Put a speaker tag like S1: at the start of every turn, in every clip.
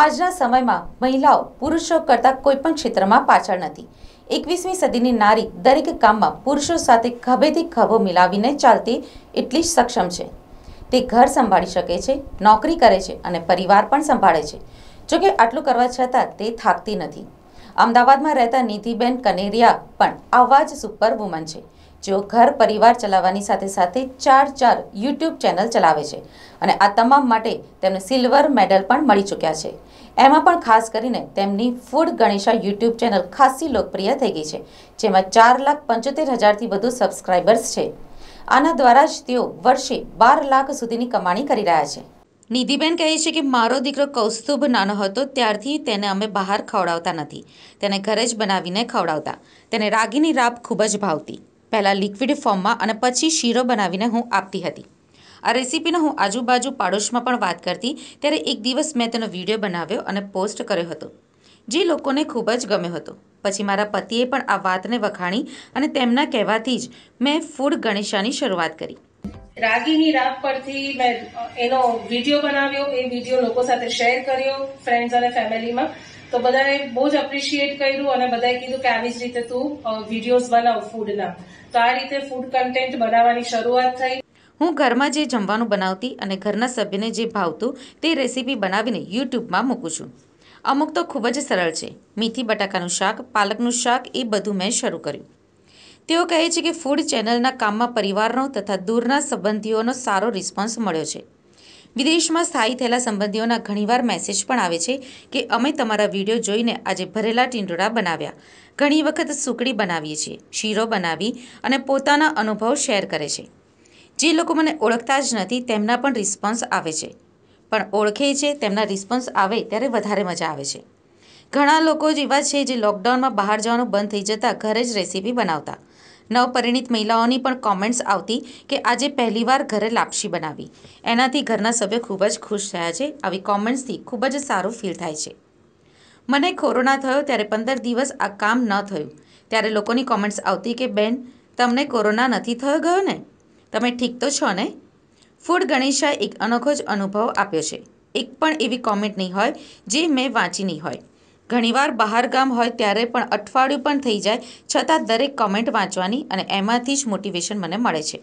S1: આજના સમયમાં મહિલાઓ પુરુષો કરતાં કોઈપણ ક્ષેત્રમાં પાછળ નથી એકવીસમી સદીની નારી દરેક કામમાં પુરુષો સાથે ખભેથી ખભો મિલાવીને ચાલતી એટલી જ સક્ષમ છે તે ઘર સંભાળી શકે છે નોકરી કરે છે અને પરિવાર પણ સંભાળે છે જોકે આટલું કરવા છતાં તે થાકતી નથી અમદાવાદમાં રહેતા નિધિબેન કનેરિયા પણ આવા જ સુપર વુમન છે જેઓ ઘર પરિવાર ચલાવવાની સાથે સાથે ચાર ચાર યુટ્યુબ ચેનલ ચલાવે છે અને આ તમામ માટે તેમને સિલ્વર મેડલ પણ મળી ચૂક્યા છે એમાં પણ ખાસ કરીને તેમની ફૂડ ગણેશા યુટ્યુબ ચેનલ ખાસી લોકપ્રિય થઈ ગઈ છે જેમાં ચાર લાખ પંચોતેર હજારથી વધુ સબસ્ક્રાઇબર્સ છે આના દ્વારા જ તેઓ વર્ષે બાર લાખ સુધીની કમાણી કરી રહ્યા છે નિધિબેન કહે છે કે મારો દીકરો કૌસ્તુભ નાનો હતો ત્યારથી તેને અમે બહાર ખવડાવતા નથી તેને ઘરે જ બનાવીને ખવડાવતા તેને રાગીની રાબ ખૂબ જ ભાવતી પહેલાં લિક્વિડ ફોર્મમાં અને પછી શીરો બનાવીને હું આપતી હતી આ રેસીપીનો હું આજુબાજુ પાડોશમાં પણ વાત કરતી ત્યારે એક દિવસ મેં તેનો વિડીયો બનાવ્યો અને પોસ્ટ કર્યો હતો જે લોકોને ખૂબ જ ગમ્યો હતો પછી મારા પતિએ પણ આ વાતને વખાણી અને તેમના કહેવાથી જ મેં ફૂડ ગણેશાની શરૂઆત કરી
S2: રાગીની રાગ પરથી મેં એનો વિડીયો બનાવ્યો એ વિડીયો લોકો સાથે શેર કર્યો ફ્રેન્ડ્સ અને ફેમિલીમાં તો બધાએ બહુ જ અપ્રિશિએટ કર્યું અને બધાએ કીધું કે આવી જ રીતે તું વિડીયોઝ બનાવ ફૂડના તો આ રીતે ફૂડ કન્ટેન્ટ બનાવવાની શરૂઆત થઈ
S1: હું ઘરમાં જે જમવાનું બનાવતી અને ઘરના સભ્યને જે ભાવતું તે રેસીપી બનાવીને યુટ્યુબમાં મૂકું છું અમુક તો ખૂબ જ સરળ છે મેથી બટાકાનું શાક પાલકનું શાક એ બધું મેં શરૂ કર્યું તેઓ કહે છે કે ફૂડ ચેનલના કામમાં પરિવારનો તથા દૂરના સંબંધીઓનો સારો રિસ્પોન્સ મળ્યો છે વિદેશમાં સ્થાયી થયેલા સંબંધીઓના ઘણીવાર મેસેજ પણ આવે છે કે અમે તમારા વિડીયો જોઈને આજે ભરેલા ટીંડોળા બનાવ્યા ઘણી વખત સુકડી બનાવીએ છીએ શીરો બનાવી અને પોતાના અનુભવ શેર કરે છે જે લોકો મને ઓળખતા જ નથી તેમના પણ રિસ્પોન્સ આવે છે પણ ઓળખે છે તેમના રિસ્પોન્સ આવે ત્યારે વધારે મજા આવે છે ઘણા લોકો જ એવા છે જે લોકડાઉનમાં બહાર જવાનું બંધ થઈ જતાં ઘરે જ રેસીપી બનાવતા નવપરિણીત મહિલાઓની પણ કોમેન્ટ્સ આવતી કે આજે પહેલીવાર ઘરે લાપસી બનાવી એનાથી ઘરના સભ્યો ખૂબ જ ખુશ થયા છે આવી કોમેન્ટ્સથી ખૂબ જ સારું ફીલ થાય છે મને કોરોના થયો ત્યારે પંદર દિવસ આ કામ ન થયું ત્યારે લોકોની કોમેન્ટ્સ આવતી કે બેન તમને કોરોના નથી થયો ગયો ને તમે ઠીક તો છો ને ફૂડ ગણેશાએ એક અનોખો જ અનુભવ આપ્યો છે એક પણ એવી કોમેન્ટ નહીં હોય જે મેં વાંચી નહીં હોય ઘણીવાર બહારગામ હોય ત્યારે પણ અઠવાડિયું પણ થઈ જાય છતાં દરેક કમેન્ટ વાંચવાની અને એમાંથી જ મોટિવેશન મને મળે છે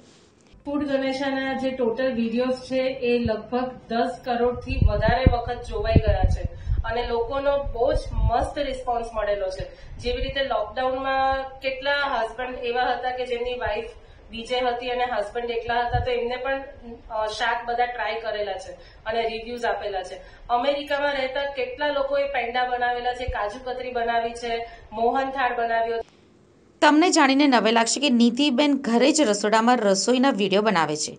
S2: ફૂડ ગણેશાના જે ટોટલ વિડીયોઝ છે એ લગભગ દસ કરોડથી વધારે વખત જોવાઈ ગયા છે અને લોકોનો બહુ જ મસ્ત રિસ્પોન્સ મળેલો છે જેવી રીતે લોકડાઉનમાં કેટલા હસબન્ડ એવા હતા કે જેમની વાઈફ બીજે હતી અને હસબન્ડ એકલા હતા તો એમને પણ શાક બધા ટ્રાય કરેલા છે અને રિવ્યુઝ આપેલા છે અમેરિકામાં રહેતા કેટલા લોકોએ પેંડા બનાવેલા છે કાજુ કતરી બનાવી છે મોહનથાળ બનાવ્યો
S1: તમને જાણીને નવે લાગશે કે નીતિબેન ઘરે જ રસોડામાં રસોઈના વિડીયો બનાવે છે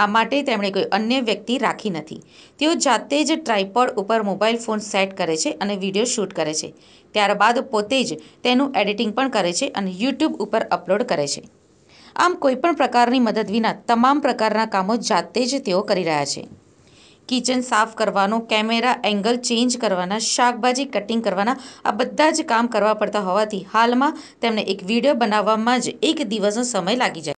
S1: આ માટે તેમણે કોઈ અન્ય વ્યક્તિ રાખી નથી તેઓ જાતે જ ટ્રાયપોડ ઉપર મોબાઈલ ફોન સેટ કરે છે અને વિડીયો શૂટ કરે છે ત્યારબાદ પોતે જ તેનું એડિટિંગ પણ કરે છે અને યુટ્યુબ ઉપર અપલોડ કરે છે આમ કોઈપણ પ્રકારની મદદ વિના તમામ પ્રકારના કામો જાતે જ તેઓ કરી રહ્યા છે કિચન સાફ કરવાનો કેમેરા એંગલ ચેન્જ કરવાના શાકભાજી કટિંગ કરવાના આ બધા જ કામ કરવા પડતા હોવાથી હાલમાં તેમને એક વિડીયો બનાવવામાં જ એક દિવસનો સમય લાગી જાય